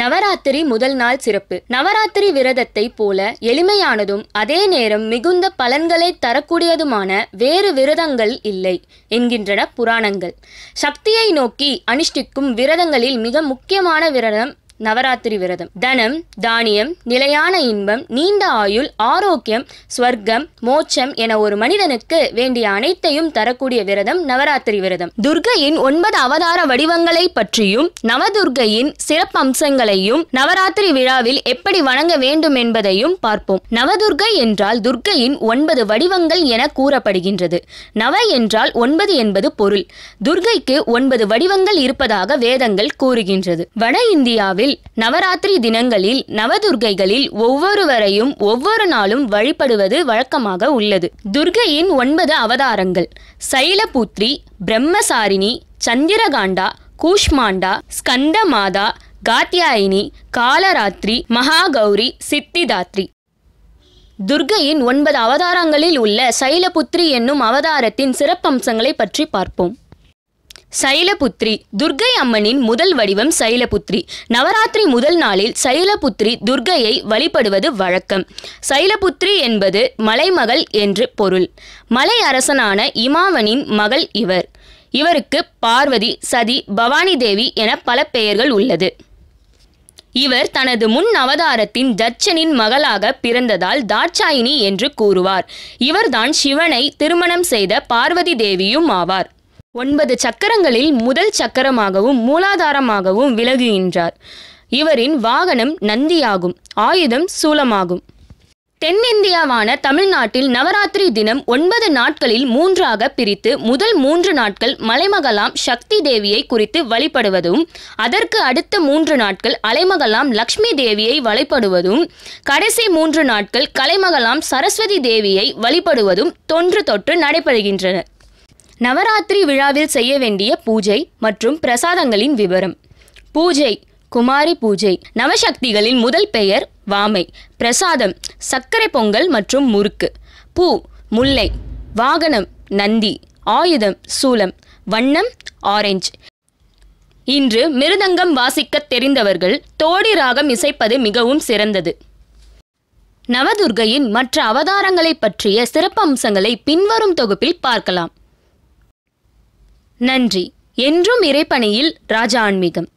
நவராத்திரி முதல் நாள் சிறப்பு நவராத்திரி விரதத்தை போல எளிமையானதும் அதே நேரம் மிகுந்த பலன்களை தரக்கூடியதுமான வேறு விரதங்கள் இல்லை என்கின்றன புராணங்கள் சக்தியை நோக்கி அனுஷ்டிக்கும் விரதங்களில் மிக முக்கியமான விரதம் நவராத்திரி விரதம் தனம் தானியம் நிலையான இன்பம் நீண்ட ஆயுள் ஆரோக்கியம் ஸ்வர்க்கம் மோட்சம் என ஒரு மனிதனுக்கு வேண்டிய அனைத்தையும் தரக்கூடிய விரதம் நவராத்திரி விரதம் துர்கையின் ஒன்பது அவதார வடிவங்களை பற்றியும் நவதுர்கையின் சிறப்பம்சங்களையும் நவராத்திரி விழாவில் எப்படி வணங்க வேண்டும் என்பதையும் பார்ப்போம் நவதுர்கை என்றால் துர்கையின் ஒன்பது வடிவங்கள் என கூறப்படுகின்றது நவ என்றால் ஒன்பது என்பது பொருள் துர்கைக்கு ஒன்பது வடிவங்கள் இருப்பதாக வேதங்கள் கூறுகின்றது வட இந்தியாவில் நாட்களில் நவராத்திரி தினங்களில் நவதுர்கைகளில் ஒவ்வொருவரையும் ஒவ்வொரு நாளும் வழிபடுவது வழக்கமாக உள்ளது துர்கையின் ஒன்பது அவதாரங்கள் சைலபுத்ரி பிரம்மசாரிணி சந்திரகாண்டா கூஷ்மாண்டா ஸ்கந்தமாதா காத்தியாயினி காலராத்திரி மகாகௌரி சித்திதாத்ரி துர்கையின் ஒன்பது அவதாரங்களில் உள்ள சைலபுத்ரி என்னும் அவதாரத்தின் சிறப்பம்சங்களை பற்றி பார்ப்போம் சைலபுத்ரி துர்கை அம்மனின் முதல் வடிவம் சைலபுத்ரி நவராத்திரி முதல் நாளில் சைலபுத்ரி துர்கையை வழிபடுவது வழக்கம் சைலபுத்ரி என்பது மலைமகள் என்று பொருள் மலை அரசனான இமாவனின் மகள் இவர் இவருக்கு பார்வதி சதி பவானி தேவி என பல பெயர்கள் உள்ளது இவர் தனது முன் அவதாரத்தின் தட்சனின் மகளாக பிறந்ததால் தாட்சாயினி என்று கூறுவார் இவர்தான் சிவனை திருமணம் செய்த பார்வதி தேவியும் ஆவார் ஒன்பது சக்கரங்களில் முதல் சக்கரமாகவும் மூலாதாரமாகவும் விலகுகின்றார் இவரின் வாகனம் நந்தியாகும் ஆயுதம் சூலமாகும் தென்னிந்தியாவான தமிழ்நாட்டில் நவராத்திரி தினம் ஒன்பது நாட்களில் மூன்றாக பிரித்து முதல் மூன்று நாட்கள் மலைமகலாம் சக்தி தேவியை குறித்து வழிபடுவதும் அதற்கு அடுத்த மூன்று நாட்கள் அலைமகலாம் லக்ஷ்மி தேவியை வழிபடுவதும் கடைசி மூன்று நாட்கள் கலைமகலாம் சரஸ்வதி தேவியை வழிபடுவதும் தொன்று தொற்று நடைபெறுகின்றன நவராத்திரி விழாவில் செய்ய வேண்டிய பூஜை மற்றும் பிரசாதங்களின் விவரம் பூஜை குமாரி பூஜை நவசக்திகளின் முதல் பெயர் வாமை பிரசாதம் சர்க்கரை பொங்கல் மற்றும் முறுக்கு பூ முல்லை வாகனம் நந்தி ஆயுதம் சூலம் வண்ணம் ஆரஞ்சு இன்று மிருதங்கம் வாசிக்க தெரிந்தவர்கள் தோடி ராகம் இசைப்பது மிகவும் சிறந்தது நவதுர்கையின் மற்ற அவதாரங்களை பற்றிய சிறப்பம்சங்களை பின்வரும் தொகுப்பில் பார்க்கலாம் நன்றி என்றும் இறைப்பணியில் ராஜா ஆன்மீகம்